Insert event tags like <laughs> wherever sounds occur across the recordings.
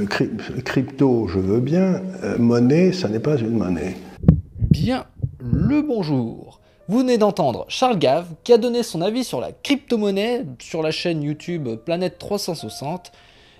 Euh, crypto, je veux bien, euh, monnaie, ça n'est pas une monnaie. Bien le bonjour. Vous venez d'entendre Charles Gave qui a donné son avis sur la crypto-monnaie sur la chaîne YouTube Planète 360.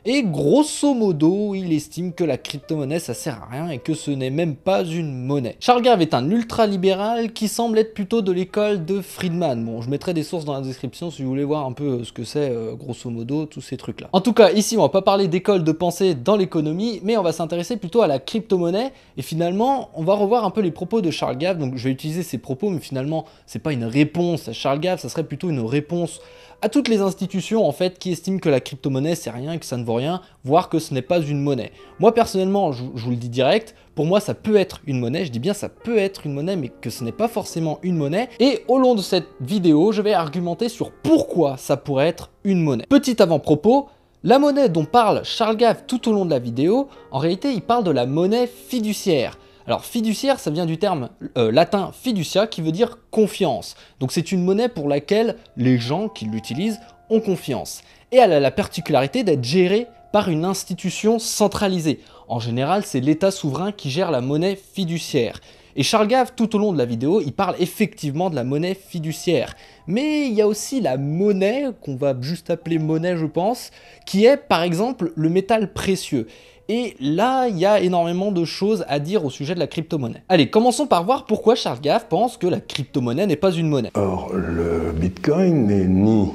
Et grosso modo, il estime que la crypto-monnaie ça sert à rien et que ce n'est même pas une monnaie. Charles Gave est un ultra-libéral qui semble être plutôt de l'école de Friedman. Bon, je mettrai des sources dans la description si vous voulez voir un peu euh, ce que c'est, euh, grosso modo, tous ces trucs-là. En tout cas, ici, on va pas parler d'école de pensée dans l'économie, mais on va s'intéresser plutôt à la crypto-monnaie. Et finalement, on va revoir un peu les propos de Charles Gave. Donc, je vais utiliser ses propos, mais finalement, c'est pas une réponse à Charles Gave, ça serait plutôt une réponse à toutes les institutions, en fait, qui estiment que la crypto-monnaie, c'est rien et que ça ne rien, voire que ce n'est pas une monnaie. Moi personnellement, je, vous le dis direct, pour moi ça peut être une monnaie, je dis bien ça peut être une monnaie, mais que ce n'est pas forcément une monnaie. Et au long de cette vidéo, je vais argumenter sur pourquoi ça pourrait être une monnaie. Petit avant-propos, la monnaie dont parle Charles Gave tout au long de la vidéo, en réalité il parle de la monnaie fiduciaire. Alors fiduciaire, ça vient du terme euh, latin fiducia qui veut dire confiance. Donc c'est une monnaie pour laquelle les gens qui l'utilisent ont confiance et elle a la particularité d'être gérée par une institution centralisée. En général, c'est l'État souverain qui gère la monnaie fiduciaire. Et Charles Gave, tout au long de la vidéo, il parle effectivement de la monnaie fiduciaire. Mais il y a aussi la monnaie, qu'on va juste appeler monnaie je pense, qui est par exemple le métal précieux. Et là, il y a énormément de choses à dire au sujet de la crypto-monnaie. Allez, commençons par voir pourquoi Charles Gave pense que la crypto-monnaie n'est pas une monnaie. Or, le Bitcoin n'est ni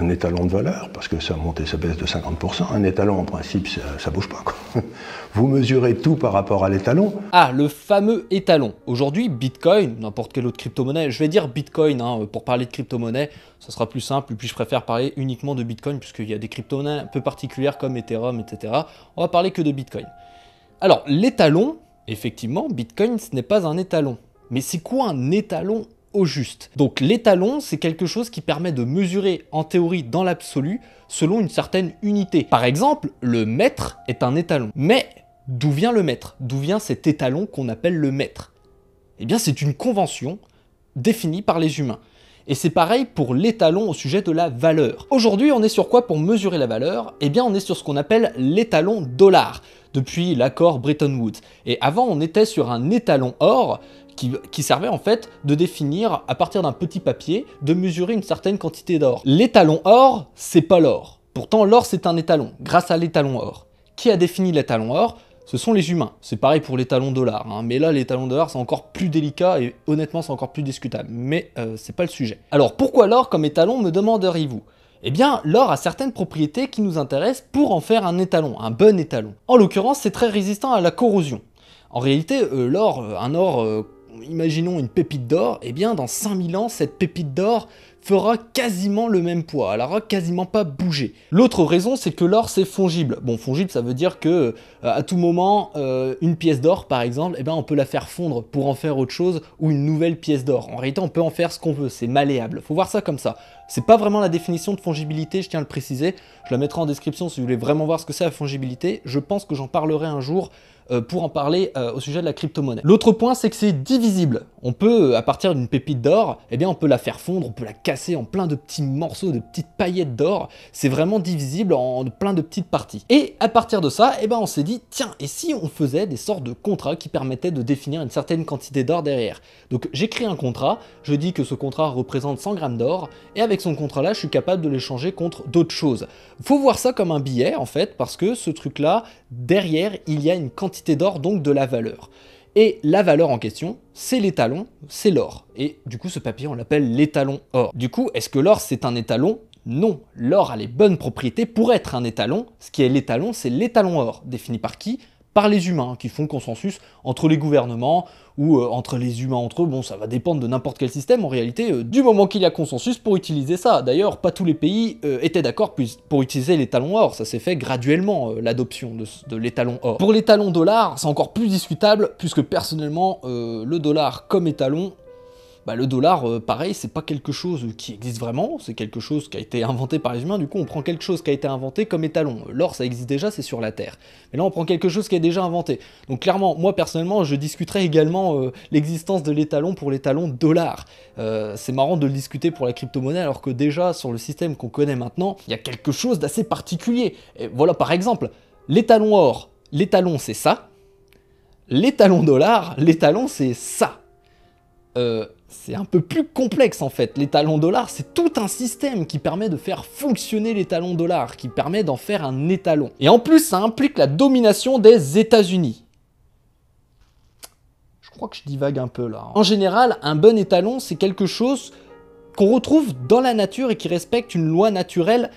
un étalon de valeur, parce que ça monte et ça baisse de 50%, un étalon en principe ça, bouge pas. <laughs> Vous mesurez tout par rapport à l'étalon. Ah, le fameux étalon. Aujourd'hui, Bitcoin, n'importe quelle autre crypto-monnaie, je vais dire Bitcoin hein, pour parler de crypto-monnaie, ça sera plus simple, et puis je préfère parler uniquement de Bitcoin, puisqu'il y a des crypto-monnaies un peu particulières comme Ethereum, etc. On va parler que de Bitcoin. Alors, l'étalon, effectivement, Bitcoin ce n'est pas un étalon. Mais c'est quoi un étalon au juste. Donc l'étalon, c'est quelque chose qui permet de mesurer en théorie dans l'absolu selon une certaine unité. Par exemple, le mètre est un étalon. Mais d'où vient le mètre D'où vient cet étalon qu'on appelle le mètre Eh bien c'est une convention définie par les humains. Et c'est pareil pour l'étalon au sujet de la valeur. Aujourd'hui, on est sur quoi pour mesurer la valeur Eh bien, on est sur ce qu'on appelle l'étalon dollar, depuis l'accord Bretton Woods. Et avant, on était sur un étalon or, qui, servait en fait de définir à partir d'un petit papier, de mesurer une certaine quantité d'or. L'étalon or, c'est pas l'or. Pourtant, l'or c'est un étalon, grâce à l'étalon or. Qui a défini l'étalon or ce sont les humains. C'est pareil pour l'étalon dollar. Hein. mais là l'étalon dollar c'est encore plus délicat et honnêtement c'est encore plus discutable, mais euh, c'est pas le sujet. Alors pourquoi l'or comme étalon me demanderiez-vous eh bien, l'or a certaines propriétés qui nous intéressent pour en faire un étalon, un bon étalon. En l'occurrence, c'est très résistant à la corrosion. En réalité, euh, l'or, euh, un or imaginons une pépite d'or, et eh bien dans 5000 ans, cette pépite d'or fera quasiment le même poids, elle aura quasiment pas bougé. L'autre raison, c'est que l'or c'est fongible. Bon, fongible, ça veut dire que euh, à tout moment, euh, une pièce d'or par exemple, et eh bien on peut la faire fondre pour en faire autre chose ou une nouvelle pièce d'or. En réalité, on peut en faire ce qu'on veut, c'est malléable. Faut voir ça comme ça. C'est pas vraiment la définition de fongibilité, je tiens à le préciser. Je la mettrai en description si vous voulez vraiment voir ce que c'est la fongibilité. Je pense que j'en parlerai un jour euh, pour en parler euh, au sujet de la crypto-monnaie. L'autre point, c'est que c'est divisible. On peut, euh, à partir d'une pépite d'or, eh bien, on peut la faire fondre, on peut la casser en plein de petits morceaux, de petites paillettes d'or. C'est vraiment divisible en plein de petites parties. Et à partir de ça, eh ben, on s'est dit, tiens, et si on faisait des sortes de contrats qui permettaient de définir une certaine quantité d'or derrière Donc j'écris un contrat, je dis que ce contrat représente 100 grammes d'or, et avec son contrat-là, je suis capable de l'échanger contre d'autres choses. Faut voir ça comme un billet, en fait, parce que ce truc-là, derrière, il y a une quantité d'or, donc de la valeur. Et la valeur en question, c'est l'étalon, c'est l'or. Et du coup, ce papier, on l'appelle l'étalon or. Du coup, est-ce que l'or, c'est un étalon non, l'or a les bonnes propriétés pour être un étalon. Ce qui est l'étalon, c'est l'étalon or, défini par qui par les humains, qui font consensus entre les gouvernements ou euh, entre les humains entre eux. Bon, ça va dépendre de n'importe quel système en réalité, euh, du moment qu'il y a consensus pour utiliser ça. D'ailleurs, pas tous les pays euh, étaient d'accord pour utiliser l'étalon or, ça s'est fait graduellement l'adoption de, de l'étalon or. Pour l'étalon dollar, c'est encore plus discutable puisque personnellement, le dollar comme étalon, bah, le dollar, euh, pareil, c'est pas quelque chose qui existe vraiment, c'est quelque chose qui a été inventé par les humains, du coup on prend quelque chose qui a été inventé comme étalon. L'or, ça existe déjà, c'est sur la Terre. Mais là, on prend quelque chose qui est déjà inventé. Donc clairement, moi personnellement, je discuterais également euh, l'existence de l'étalon pour l'étalon dollar. Euh, c'est marrant de le discuter pour la crypto-monnaie, alors que déjà, sur le système qu'on connaît maintenant, il y a quelque chose d'assez particulier. voilà, par exemple, l'étalon or, l'étalon c'est ça, l'étalon dollar, l'étalon c'est ça. Euh, c'est un peu plus complexe en fait. L'étalon dollar, c'est tout un système qui permet de faire fonctionner l'étalon dollar, qui permet d'en faire un étalon. Et en plus, ça implique la domination des États-Unis. Je crois que je divague un peu là. Hein. En général, un bon étalon, c'est quelque chose qu'on retrouve dans la nature et qui respecte une loi naturelle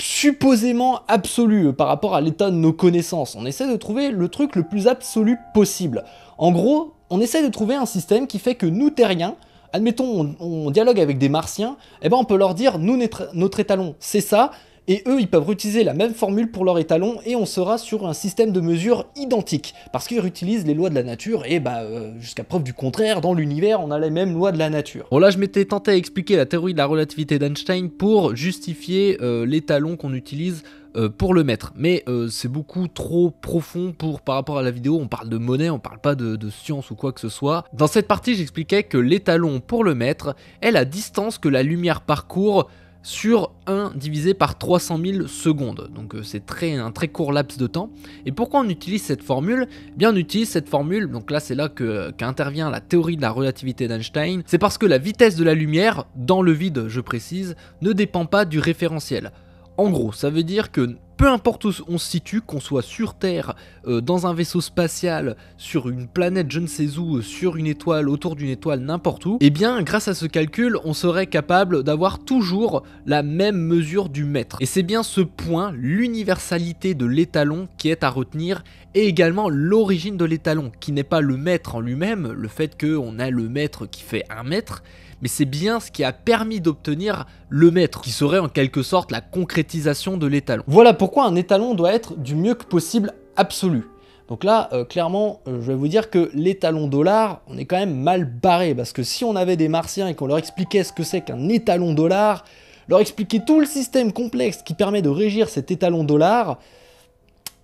supposément absolue par rapport à l'état de nos connaissances. On essaie de trouver le truc le plus absolu possible. En gros, on essaie de trouver un système qui fait que nous, terriens, admettons, on, dialogue avec des martiens, eh ben on peut leur dire, nous, notre étalon, c'est ça, et eux, ils peuvent utiliser la même formule pour leur étalon, et on sera sur un système de mesure identique, parce qu'ils utilisent les lois de la nature, et bah, euh, jusqu'à preuve du contraire, dans l'univers, on a les mêmes lois de la nature. Bon là, je m'étais tenté à expliquer la théorie de la relativité d'Einstein pour justifier euh, l'étalon qu'on utilise euh, pour le mètre Mais euh, c'est beaucoup trop profond pour par rapport à la vidéo. On parle de monnaie, on parle pas de, science ou quoi que ce soit. Dans cette partie, j'expliquais que l'étalon pour le mètre est la distance que la lumière parcourt sur 1 divisé par 300 000 secondes. Donc euh, c'est très, un très court laps de temps. Et pourquoi on utilise cette formule eh Bien on utilise cette formule, donc là c'est là qu'intervient la théorie de la relativité d'Einstein, c'est parce que la vitesse de la lumière, dans le vide je précise, ne dépend pas du référentiel. En gros, ça veut dire que peu importe où on se situe, qu'on soit sur Terre, euh, dans un vaisseau spatial, sur une planète je ne sais où, euh, sur une étoile, autour d'une étoile, n'importe où, eh bien grâce à ce calcul, on serait capable d'avoir toujours la même mesure du mètre. Et c'est bien ce point, l'universalité de l'étalon qui est à retenir, et également l'origine de l'étalon, qui n'est pas le mètre en lui-même, le fait qu'on a le mètre qui fait un mètre, mais c'est bien ce qui a permis d'obtenir le maître, qui serait en quelque sorte la concrétisation de l'étalon. Voilà pourquoi un étalon doit être du mieux que possible absolu. Donc là, euh, clairement, euh, je vais vous dire que l'étalon dollar, on est quand même mal barré, parce que si on avait des martiens et qu'on leur expliquait ce que c'est qu'un étalon dollar, leur expliquer tout le système complexe qui permet de régir cet étalon dollar,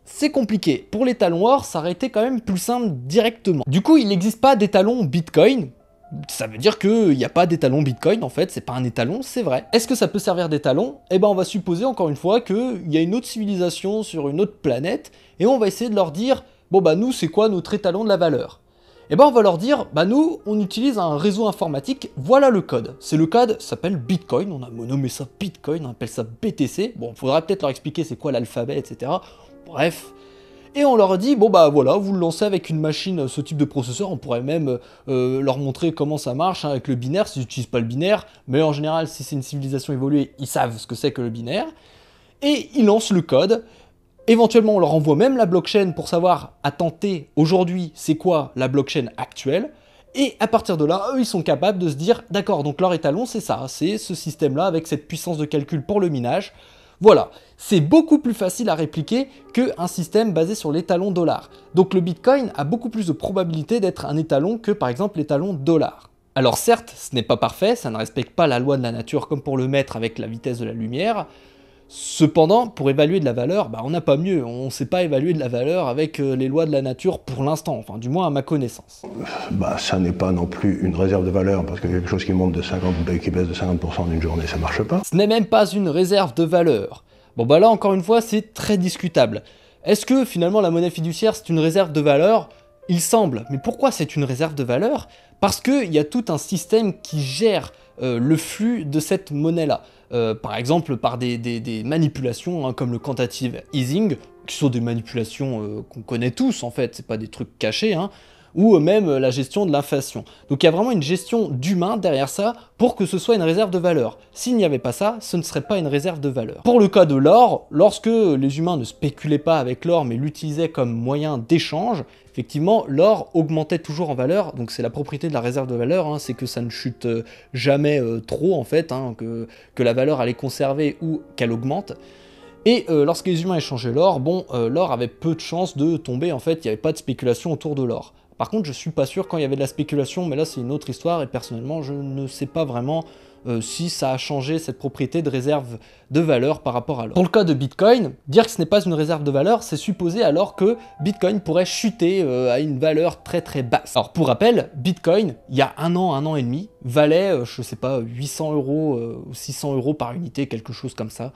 c'est compliqué. Pour l'étalon or, ça aurait été quand même plus simple directement. Du coup, il n'existe pas d'étalon Bitcoin, ça veut dire qu'il n'y a pas d'étalon Bitcoin en fait, c'est pas un étalon, c'est vrai. Est-ce que ça peut servir d'étalon Eh ben on va supposer encore une fois qu'il y a une autre civilisation sur une autre planète et on va essayer de leur dire bon bah nous c'est quoi notre étalon de la valeur Eh ben on va leur dire bah nous on utilise un réseau informatique, voilà le code. C'est le code, ça s'appelle Bitcoin, on a nommé ça Bitcoin, on appelle ça BTC. Bon, on faudrait peut-être leur expliquer c'est quoi l'alphabet, etc. Bref, et on leur dit bon bah voilà, vous le lancez avec une machine, ce type de processeur, on pourrait même euh, leur montrer comment ça marche hein, avec le binaire, s'ils n'utilisent pas le binaire, mais en général si c'est une civilisation évoluée, ils savent ce que c'est que le binaire, et ils lancent le code. Éventuellement, on leur envoie même la blockchain pour savoir à tenter aujourd'hui c'est quoi la blockchain actuelle. Et à partir de là, eux, ils sont capables de se dire, d'accord, donc leur étalon, c'est ça, c'est ce système-là avec cette puissance de calcul pour le minage. Voilà, c'est beaucoup plus facile à répliquer qu'un système basé sur l'étalon dollar. Donc le Bitcoin a beaucoup plus de probabilité d'être un étalon que par exemple l'étalon dollar. Alors certes, ce n'est pas parfait, ça ne respecte pas la loi de la nature comme pour le mettre avec la vitesse de la lumière, Cependant, pour évaluer de la valeur, bah, on n'a pas mieux. On ne sait pas évaluer de la valeur avec euh, les lois de la nature pour l'instant, enfin du moins à ma connaissance. Bah, ça n'est pas non plus une réserve de valeur, parce que quelque chose qui monte de 50, qui baisse de 50% en une journée, ça marche pas. Ce n'est même pas une réserve de valeur. Bon bah là encore une fois, c'est très discutable. Est-ce que finalement la monnaie fiduciaire c'est une réserve de valeur Il semble. Mais pourquoi c'est une réserve de valeur Parce qu'il y a tout un système qui gère euh, le flux de cette monnaie-là. Euh, par exemple par des, manipulations hein, comme le quantitative easing, qui sont des manipulations euh, qu'on connaît tous en fait, c'est pas des trucs cachés, hein, ou même euh, la gestion de l'inflation. Donc il y a vraiment une gestion d'humain derrière ça pour que ce soit une réserve de valeur. S'il n'y avait pas ça, ce ne serait pas une réserve de valeur. Pour le cas de l'or, lorsque les humains ne spéculaient pas avec l'or mais l'utilisaient comme moyen d'échange, effectivement, l'or augmentait toujours en valeur, donc c'est la propriété de la réserve de valeur, hein. c'est que ça ne chute euh, jamais euh, trop en fait, hein, que, la valeur allait conserver ou qu'elle augmente. Et lorsque les humains échangeaient l'or, bon, l'or avait peu de chances de tomber, en fait, il n'y avait pas de spéculation autour de l'or. Par contre, je suis pas sûr quand il y avait de la spéculation, mais là c'est une autre histoire et personnellement je ne sais pas vraiment euh, si ça a changé cette propriété de réserve de valeur par rapport à l'or. Pour le cas de Bitcoin, dire que ce n'est pas une réserve de valeur, c'est supposer alors que Bitcoin pourrait chuter euh, à une valeur très très basse. Alors pour rappel, Bitcoin, il y a un an, un an et demi, valait, euh, je sais pas, 800 euros ou 600 euros par unité, quelque chose comme ça.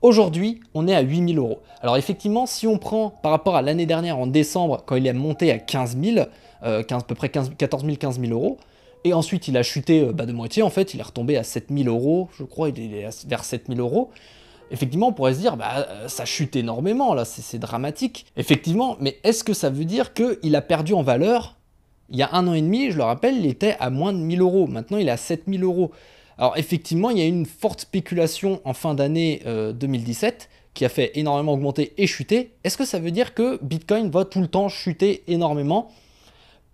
Aujourd'hui, on est à 8000 euros. Alors effectivement, si on prend par rapport à l'année dernière en décembre, quand il est monté à 15 000, 15, à peu près 14 000, 15 000 euros, et ensuite il a chuté euh, bah, de moitié, en fait, il est retombé à 7000 euros, je crois, il est vers 7000 euros. Effectivement, on pourrait se dire, bah, euh, ça chute énormément, là, c'est dramatique. Effectivement, mais est-ce que ça veut dire qu'il a perdu en valeur Il y a un an et demi, je le rappelle, il était à moins de 1000 euros. Maintenant, il est à 7000 euros. Alors effectivement, il y a eu une forte spéculation en fin d'année 2017 euh, qui a fait énormément augmenter et chuter. Est-ce que ça veut dire que Bitcoin va tout le temps chuter énormément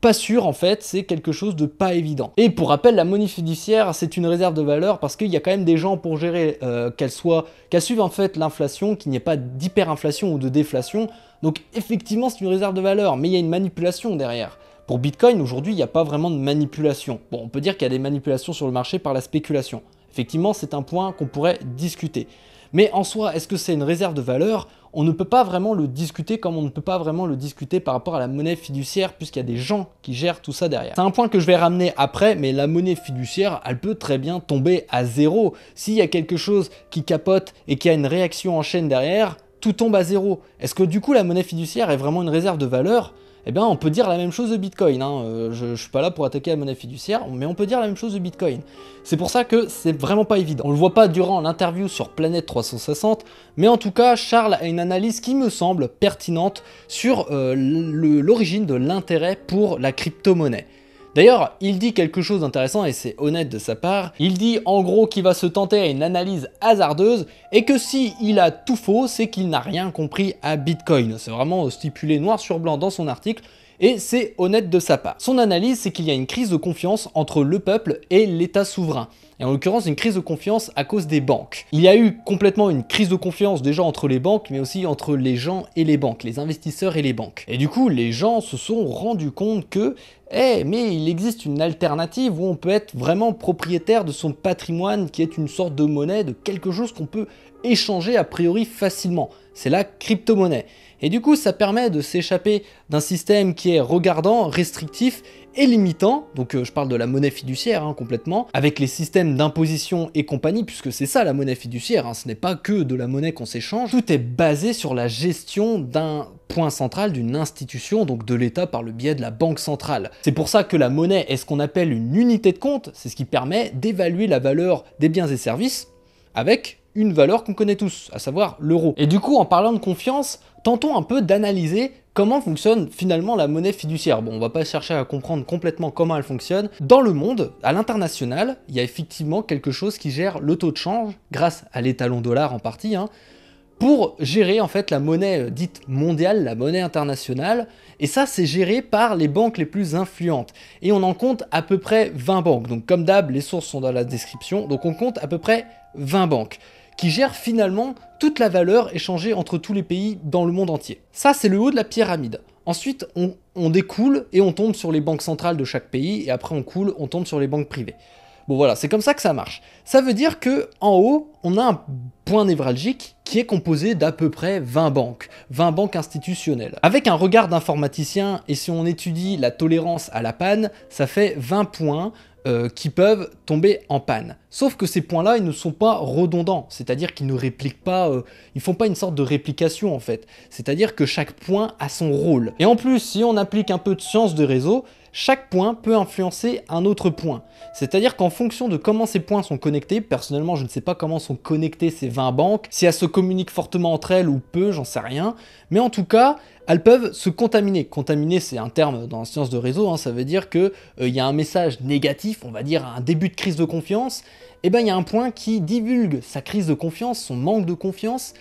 pas sûr en fait, c'est quelque chose de pas évident. Et pour rappel, la monnaie fiduciaire, c'est une réserve de valeur parce qu'il y a quand même des gens pour gérer euh, qu'elle soit, qu'elle suive en fait l'inflation, qu'il n'y ait pas d'hyperinflation ou de déflation. Donc effectivement, c'est une réserve de valeur, mais il y a une manipulation derrière. Pour Bitcoin, aujourd'hui, il n'y a pas vraiment de manipulation. Bon, on peut dire qu'il y a des manipulations sur le marché par la spéculation. Effectivement, c'est un point qu'on pourrait discuter. Mais en soi, est-ce que c'est une réserve de valeur On ne peut pas vraiment le discuter comme on ne peut pas vraiment le discuter par rapport à la monnaie fiduciaire puisqu'il y a des gens qui gèrent tout ça derrière. C'est un point que je vais ramener après, mais la monnaie fiduciaire, elle peut très bien tomber à zéro. S'il y a quelque chose qui capote et qui a une réaction en chaîne derrière, tout tombe à zéro. Est-ce que du coup la monnaie fiduciaire est vraiment une réserve de valeur eh bien, on peut dire la même chose de Bitcoin. Hein. Euh, je, ne suis pas là pour attaquer la monnaie fiduciaire, mais on peut dire la même chose de Bitcoin. C'est pour ça que c'est vraiment pas évident. On le voit pas durant l'interview sur Planète 360, mais en tout cas, Charles a une analyse qui me semble pertinente sur euh, l'origine de l'intérêt pour la crypto-monnaie. D'ailleurs, il dit quelque chose d'intéressant et c'est honnête de sa part. Il dit en gros qu'il va se tenter à une analyse hasardeuse et que si il a tout faux, c'est qu'il n'a rien compris à Bitcoin. C'est vraiment stipulé noir sur blanc dans son article et c'est honnête de sa part. Son analyse, c'est qu'il y a une crise de confiance entre le peuple et l'État souverain. Et en l'occurrence, une crise de confiance à cause des banques. Il y a eu complètement une crise de confiance déjà entre les banques, mais aussi entre les gens et les banques, les investisseurs et les banques. Et du coup, les gens se sont rendus compte que eh, mais il existe une alternative où on peut être vraiment propriétaire de son patrimoine qui est une sorte de monnaie, de quelque chose qu'on peut échanger a priori facilement. C'est la crypto-monnaie. Et du coup, ça permet de s'échapper d'un système qui est regardant, restrictif et limitant, donc euh, je parle de la monnaie fiduciaire hein, complètement, avec les systèmes d'imposition et compagnie, puisque c'est ça la monnaie fiduciaire, hein, ce n'est pas que de la monnaie qu'on s'échange, tout est basé sur la gestion d'un point central d'une institution, donc de l'État par le biais de la banque centrale. C'est pour ça que la monnaie est ce qu'on appelle une unité de compte, c'est ce qui permet d'évaluer la valeur des biens et services avec une valeur qu'on connaît tous, à savoir l'euro. Et du coup, en parlant de confiance, tentons un peu d'analyser comment fonctionne finalement la monnaie fiduciaire. Bon, on va pas chercher à comprendre complètement comment elle fonctionne. Dans le monde, à l'international, il y a effectivement quelque chose qui gère le taux de change, grâce à l'étalon dollar en partie, hein, pour gérer en fait la monnaie euh, dite mondiale, la monnaie internationale, et ça c'est géré par les banques les plus influentes. Et on en compte à peu près 20 banques, donc comme d'hab les sources sont dans la description, donc on compte à peu près 20 banques qui gère finalement toute la valeur échangée entre tous les pays dans le monde entier. Ça, c'est le haut de la pyramide. Ensuite, on, découle et on tombe sur les banques centrales de chaque pays, et après on coule, on tombe sur les banques privées. Bon voilà, c'est comme ça que ça marche. Ça veut dire que en haut, on a un point névralgique qui est composé d'à peu près 20 banques, 20 banques institutionnelles. Avec un regard d'informaticien, et si on étudie la tolérance à la panne, ça fait 20 points euh, qui peuvent tomber en panne. Sauf que ces points-là, ils ne sont pas redondants, c'est-à-dire qu'ils ne répliquent pas, euh, ils font pas une sorte de réplication en fait. C'est-à-dire que chaque point a son rôle. Et en plus, si on applique un peu de science de réseau, chaque point peut influencer un autre point. C'est-à-dire qu'en fonction de comment ces points sont connectés, personnellement je ne sais pas comment sont connectées ces 20 banques, si elles se communiquent fortement entre elles ou peu, j'en sais rien, mais en tout cas, elles peuvent se contaminer. Contaminer, c'est un terme dans la science de réseau, hein. ça veut dire qu'il euh, il y a un message négatif, on va dire un début de crise de confiance, et eh bien il y a un point qui divulgue sa crise de confiance, son manque de confiance,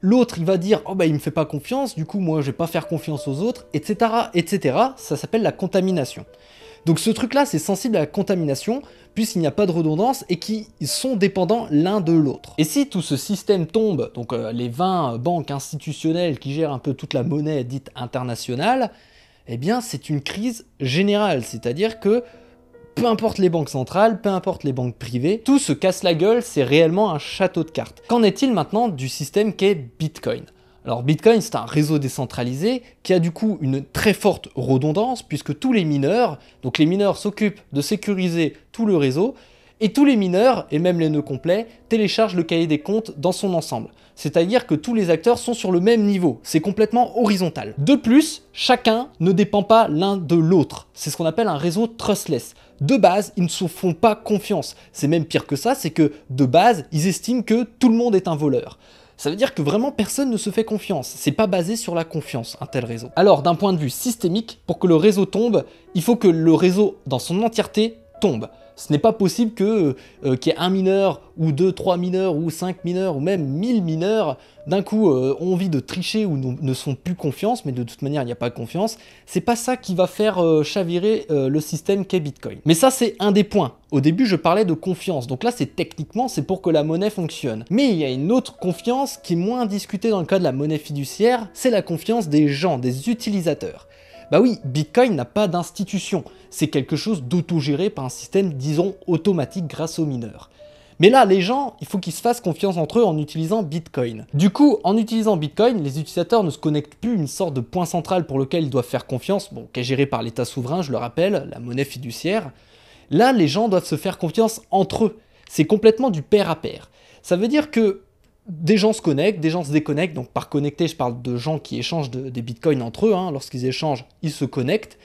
L'autre, il va dire Oh, bah, il me fait pas confiance, du coup, moi, je vais pas faire confiance aux autres, etc. etc. Ça s'appelle la contamination. Donc, ce truc-là, c'est sensible à la contamination, puisqu'il n'y a pas de redondance et qui sont dépendants l'un de l'autre. Et si tout ce système tombe, donc euh, les 20 banques institutionnelles qui gèrent un peu toute la monnaie dite internationale, eh bien, c'est une crise générale, c'est-à-dire que peu importe les banques centrales, peu importe les banques privées, tout se casse la gueule, c'est réellement un château de cartes. Qu'en est-il maintenant du système qu'est Bitcoin alors Bitcoin, c'est un réseau décentralisé qui a du coup une très forte redondance puisque tous les mineurs, donc les mineurs s'occupent de sécuriser tout le réseau et tous les mineurs, et même les nœuds complets, téléchargent le cahier des comptes dans son ensemble. C'est-à-dire que tous les acteurs sont sur le même niveau, c'est complètement horizontal. De plus, chacun ne dépend pas l'un de l'autre. C'est ce qu'on appelle un réseau trustless. De base, ils ne se font pas confiance. C'est même pire que ça, c'est que de base, ils estiment que tout le monde est un voleur. Ça veut dire que vraiment personne ne se fait confiance. C'est pas basé sur la confiance, un tel réseau. Alors, d'un point de vue systémique, pour que le réseau tombe, il faut que le réseau dans son entièreté tombe. Ce n'est pas possible que euh, qu'il y ait un mineur ou deux, trois mineurs ou cinq mineurs ou même mille mineurs d'un coup euh, ont envie de tricher ou ne sont plus confiance, mais de toute manière il n'y a pas confiance. C'est pas ça qui va faire euh, chavirer le système qu'est Bitcoin. Mais ça c'est un des points. Au début je parlais de confiance, donc là c'est techniquement c'est pour que la monnaie fonctionne. Mais il y a une autre confiance qui est moins discutée dans le cas de la monnaie fiduciaire, c'est la confiance des gens, des utilisateurs. Bah oui, Bitcoin n'a pas d'institution, c'est quelque chose d'autogéré par un système, disons, automatique grâce aux mineurs. Mais là, les gens, il faut qu'ils se fassent confiance entre eux en utilisant Bitcoin. Du coup, en utilisant Bitcoin, les utilisateurs ne se connectent plus une sorte de point central pour lequel ils doivent faire confiance, bon, qui est géré par l'État souverain, je le rappelle, la monnaie fiduciaire. Là, les gens doivent se faire confiance entre eux. C'est complètement du pair à pair. Ça veut dire que des gens se connectent, des gens se déconnectent. Donc par connecter, je parle de gens qui échangent des bitcoins entre eux. Hein. Lorsqu'ils échangent, ils se connectent.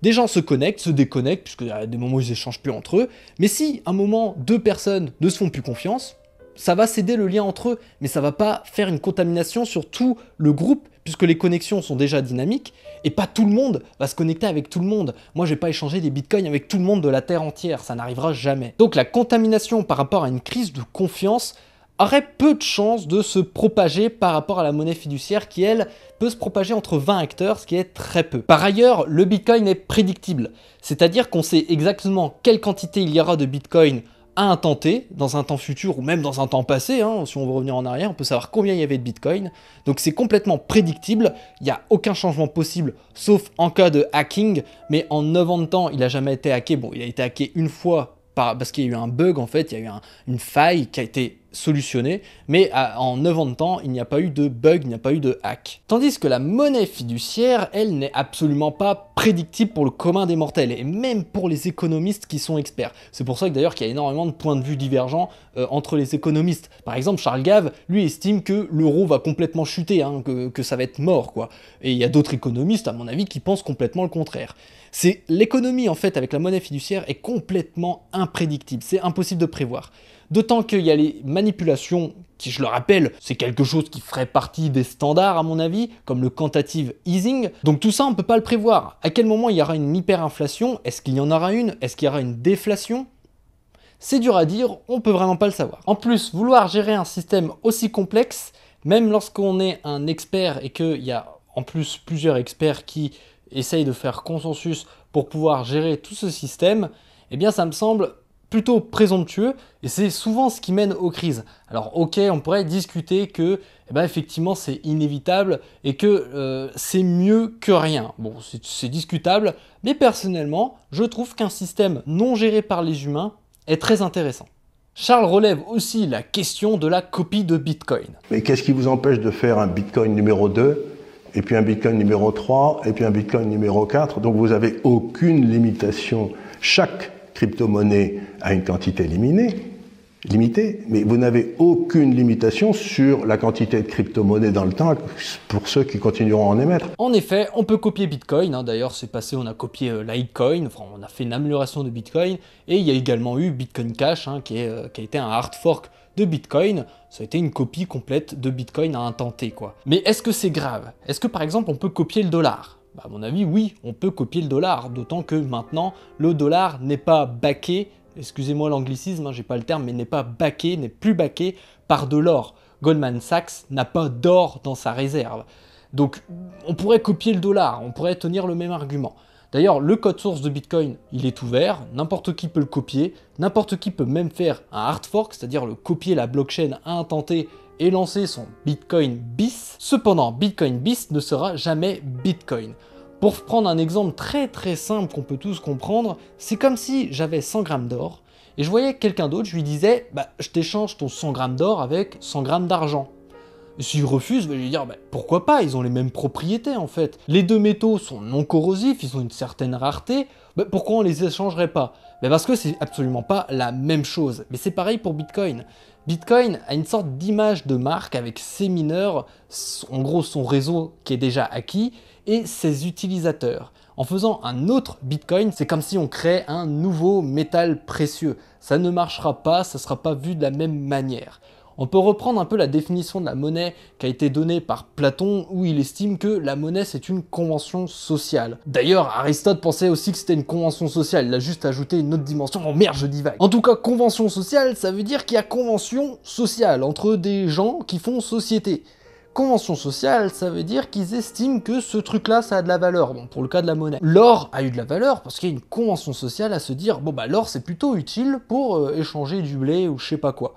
Des gens se connectent, se déconnectent, puisque a des moments où ils échangent plus entre eux. Mais si, à un moment, deux personnes ne se font plus confiance, ça va céder le lien entre eux, mais ça va pas faire une contamination sur tout le groupe, puisque les connexions sont déjà dynamiques, et pas tout le monde va se connecter avec tout le monde. Moi, je vais pas échanger des bitcoins avec tout le monde de la Terre entière, ça n'arrivera jamais. Donc la contamination par rapport à une crise de confiance, aurait peu de chances de se propager par rapport à la monnaie fiduciaire qui, elle, peut se propager entre 20 acteurs, ce qui est très peu. Par ailleurs, le Bitcoin est prédictible, c'est-à-dire qu'on sait exactement quelle quantité il y aura de Bitcoin à un temps T, dans un temps futur ou même dans un temps passé, hein. si on veut revenir en arrière, on peut savoir combien il y avait de Bitcoin. Donc c'est complètement prédictible, il n'y a aucun changement possible, sauf en cas de hacking, mais en 9 ans de temps, il n'a jamais été hacké. Bon, il a été hacké une fois parce qu'il y a eu un bug en fait, il y a eu une faille qui a été solutionné, mais en 9 ans de temps, il n'y a pas eu de bug, il n'y a pas eu de hack. Tandis que la monnaie fiduciaire, elle n'est absolument pas prédictible pour le commun des mortels, et même pour les économistes qui sont experts. C'est pour ça que d'ailleurs qu'il y a énormément de points de vue divergents euh, entre les économistes. Par exemple, Charles Gave, lui, estime que l'euro va complètement chuter, hein, que, que ça va être mort, quoi. Et il y a d'autres économistes, à mon avis, qui pensent complètement le contraire. C'est l'économie, en fait, avec la monnaie fiduciaire, est complètement imprédictible, c'est impossible de prévoir. D'autant qu'il y a les manipulations qui, je le rappelle, c'est quelque chose qui ferait partie des standards à mon avis, comme le quantitative easing. Donc tout ça, on ne peut pas le prévoir. À quel moment il y aura une hyperinflation Est-ce qu'il y en aura une Est-ce qu'il y aura une déflation c'est dur à dire, on ne peut vraiment pas le savoir. En plus, vouloir gérer un système aussi complexe, même lorsqu'on est un expert et qu'il y a en plus plusieurs experts qui essayent de faire consensus pour pouvoir gérer tout ce système, eh bien ça me semble plutôt présomptueux et c'est souvent ce qui mène aux crises. Alors ok, on pourrait discuter que eh ben, effectivement c'est inévitable et que euh, c'est mieux que rien. Bon, c'est discutable, mais personnellement, je trouve qu'un système non géré par les humains est très intéressant. Charles relève aussi la question de la copie de Bitcoin. Mais qu'est-ce qui vous empêche de faire un Bitcoin numéro 2 et puis un Bitcoin numéro 3, et puis un Bitcoin numéro 4. Donc vous n'avez aucune limitation. Chaque crypto-monnaie à une quantité limitée, limitée mais vous n'avez aucune limitation sur la quantité de crypto-monnaie dans le temps pour ceux qui continueront à en émettre. En effet, on peut copier Bitcoin, hein. d'ailleurs c'est passé, on a copié euh, Litecoin, on a fait une amélioration de Bitcoin, et il y a également eu Bitcoin Cash, hein, euh, qui, a été un hard fork de Bitcoin, ça a été une copie complète de Bitcoin à un quoi. Mais est-ce que c'est grave Est-ce que par exemple on peut copier le dollar bah, à mon avis, oui, on peut copier le dollar, d'autant que maintenant, le dollar n'est pas baqué, excusez-moi l'anglicisme, hein, j'ai pas le terme, mais n'est pas baqué, n'est plus baqué par de l'or. Goldman Sachs n'a pas d'or dans sa réserve. Donc on pourrait copier le dollar, on pourrait tenir le même argument. D'ailleurs, le code source de Bitcoin, il est ouvert, n'importe qui peut le copier, n'importe qui peut même faire un hard fork, c'est-à-dire le copier la blockchain à intenter et lancer son Bitcoin bis. Cependant, Bitcoin bis ne sera jamais Bitcoin. Pour prendre un exemple très très simple qu'on peut tous comprendre, c'est comme si j'avais 100 grammes d'or et je voyais quelqu'un d'autre, je lui disais bah, je t'échange ton 100 grammes d'or avec 100 grammes d'argent. S'ils refusent, ben, je vais dire ben, pourquoi pas, ils ont les mêmes propriétés en fait. Les deux métaux sont non corrosifs, ils ont une certaine rareté, ben, pourquoi on les échangerait pas Parce que c'est absolument pas la même chose. Mais c'est pareil pour Bitcoin. Bitcoin a une sorte d'image de marque avec ses mineurs, en gros son réseau qui est déjà acquis, et ses utilisateurs. En faisant un autre Bitcoin, c'est comme si on créait un nouveau métal précieux. Ça ne marchera pas, ça ne sera pas vu de la même manière. On peut reprendre un peu la définition de la monnaie qui a été donnée par Platon où il estime que la monnaie c'est une convention sociale. D'ailleurs, Aristote pensait aussi que c'était une convention sociale, il a juste ajouté une autre dimension. Oh merde, je divague. En tout cas, convention sociale, ça veut dire qu'il y a convention sociale entre des gens qui font société convention sociale, ça veut dire qu'ils estiment que ce truc-là, ça a de la valeur, pour le cas de la monnaie. L'or a eu de la valeur parce qu'il y a une convention sociale à se dire, bon bah l'or c'est plutôt utile pour euh, échanger du blé ou je sais pas quoi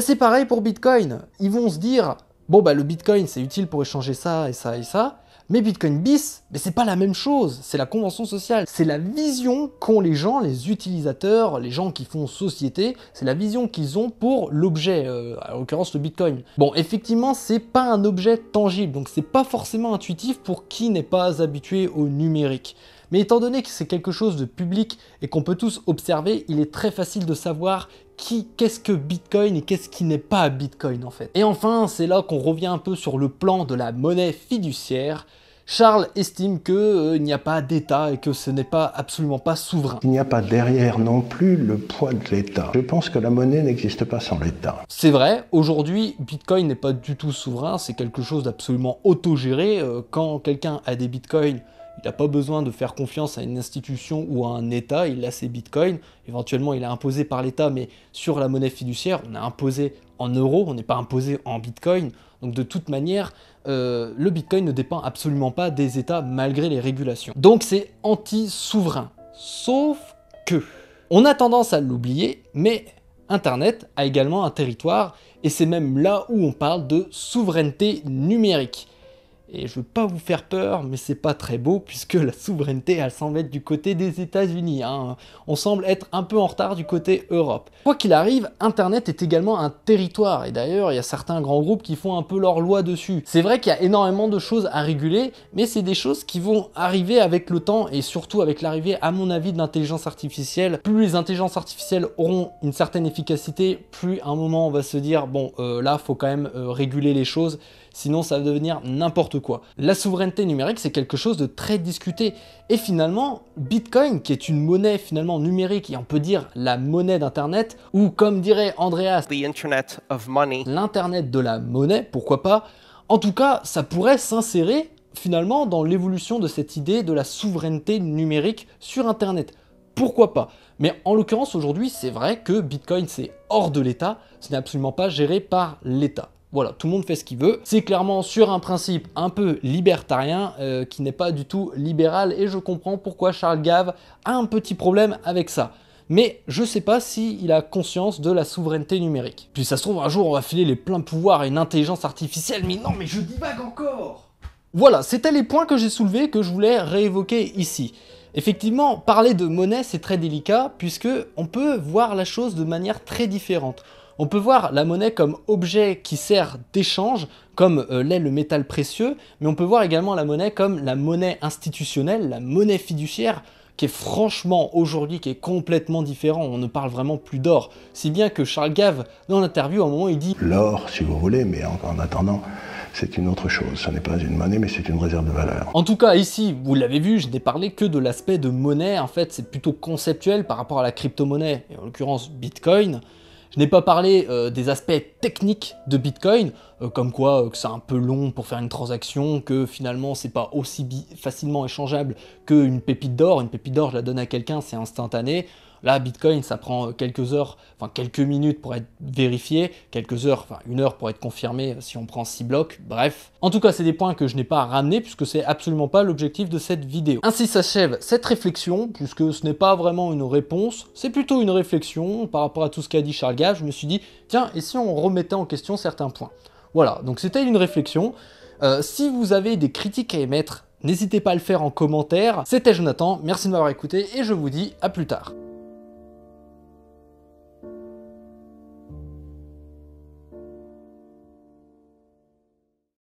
c'est pareil pour Bitcoin. Ils vont se dire, bon bah, le Bitcoin c'est utile pour échanger ça et ça et ça, mais Bitcoin bis, mais c'est pas la même chose, c'est la convention sociale, c'est la vision qu'ont les gens, les utilisateurs, les gens qui font société, c'est la vision qu'ils ont pour l'objet, à euh, en l'occurrence le Bitcoin. Bon, effectivement, c'est pas un objet tangible, donc c'est pas forcément intuitif pour qui n'est pas habitué au numérique. Mais étant donné que c'est quelque chose de public et qu'on peut tous observer, il est très facile de savoir qui, qu'est-ce que Bitcoin et qu'est-ce qui n'est pas Bitcoin en fait. Et enfin, c'est là qu'on revient un peu sur le plan de la monnaie fiduciaire. Charles estime qu'il euh, n'y a pas d'État et que ce n'est pas absolument pas souverain. Il n'y a pas derrière non plus le poids de l'État. Je pense que la monnaie n'existe pas sans l'État. C'est vrai, aujourd'hui, Bitcoin n'est pas du tout souverain, c'est quelque chose d'absolument autogéré. Euh, quand quelqu'un a des Bitcoins, il n'a pas besoin de faire confiance à une institution ou à un État, il a ses bitcoins, éventuellement il est imposé par l'État, mais sur la monnaie fiduciaire, on est imposé en euros, on n'est pas imposé en bitcoin. Donc de toute manière, euh, le bitcoin ne dépend absolument pas des États malgré les régulations. Donc c'est anti-souverain. Sauf que... On a tendance à l'oublier, mais Internet a également un territoire, et c'est même là où on parle de souveraineté numérique. Et je veux pas vous faire peur, mais c'est pas très beau puisque la souveraineté, elle semble être du côté des États-Unis. Hein. On semble être un peu en retard du côté Europe. Quoi qu'il arrive, Internet est également un territoire. Et d'ailleurs, il y a certains grands groupes qui font un peu leur loi dessus. C'est vrai qu'il y a énormément de choses à réguler, mais c'est des choses qui vont arriver avec le temps et surtout avec l'arrivée, à mon avis, de l'intelligence artificielle. Plus les intelligences artificielles auront une certaine efficacité, plus à un moment on va se dire bon, euh, là, faut quand même euh, réguler les choses, sinon ça va devenir n'importe quoi la souveraineté numérique, c'est quelque chose de très discuté. Et finalement, Bitcoin, qui est une monnaie finalement numérique, et on peut dire la monnaie d'Internet, ou comme dirait Andreas, l'Internet de la monnaie, pourquoi pas, en tout cas, ça pourrait s'insérer finalement dans l'évolution de cette idée de la souveraineté numérique sur Internet. Pourquoi pas Mais en l'occurrence, aujourd'hui, c'est vrai que Bitcoin, c'est hors de l'État, ce n'est absolument pas géré par l'État. Voilà, tout le monde fait ce qu'il veut. C'est clairement sur un principe un peu libertarien euh, qui n'est pas du tout libéral et je comprends pourquoi Charles Gave a un petit problème avec ça. Mais je sais pas s'il il a conscience de la souveraineté numérique. Puis ça se trouve, un jour, on va filer les pleins pouvoirs à une intelligence artificielle, mais non, mais je divague encore Voilà, c'était les points que j'ai soulevés que je voulais réévoquer ici. Effectivement, parler de monnaie, c'est très délicat, puisque on peut voir la chose de manière très différente. On peut voir la monnaie comme objet qui sert d'échange, comme euh, l'est le métal précieux, mais on peut voir également la monnaie comme la monnaie institutionnelle, la monnaie fiduciaire, qui est franchement aujourd'hui qui est complètement différent, on ne parle vraiment plus d'or. Si bien que Charles Gave, dans l'interview, à un moment, il dit L'or, si vous voulez, mais en attendant, c'est une autre chose. Ce n'est pas une monnaie, mais c'est une réserve de valeur. En tout cas, ici, vous l'avez vu, je n'ai parlé que de l'aspect de monnaie. En fait, c'est plutôt conceptuel par rapport à la crypto et en l'occurrence Bitcoin. Je n'ai pas parlé euh, des aspects techniques de Bitcoin, euh, comme quoi euh, que c'est un peu long pour faire une transaction, que finalement c'est pas aussi facilement échangeable qu'une pépite d'or. Une pépite d'or, je la donne à quelqu'un, c'est instantané. Là, Bitcoin, ça prend quelques heures, enfin quelques minutes pour être vérifié, quelques heures, enfin une heure pour être confirmé si on prend 6 blocs, bref. En tout cas, c'est des points que je n'ai pas ramenés puisque c'est absolument pas l'objectif de cette vidéo. Ainsi s'achève cette réflexion puisque ce n'est pas vraiment une réponse, c'est plutôt une réflexion par rapport à tout ce qu'a dit Charles Gage. Je me suis dit, tiens, et si on remettait en question certains points Voilà, donc c'était une réflexion. Euh, si vous avez des critiques à émettre, n'hésitez pas à le faire en commentaire. C'était Jonathan, merci de m'avoir écouté et je vous dis à plus tard.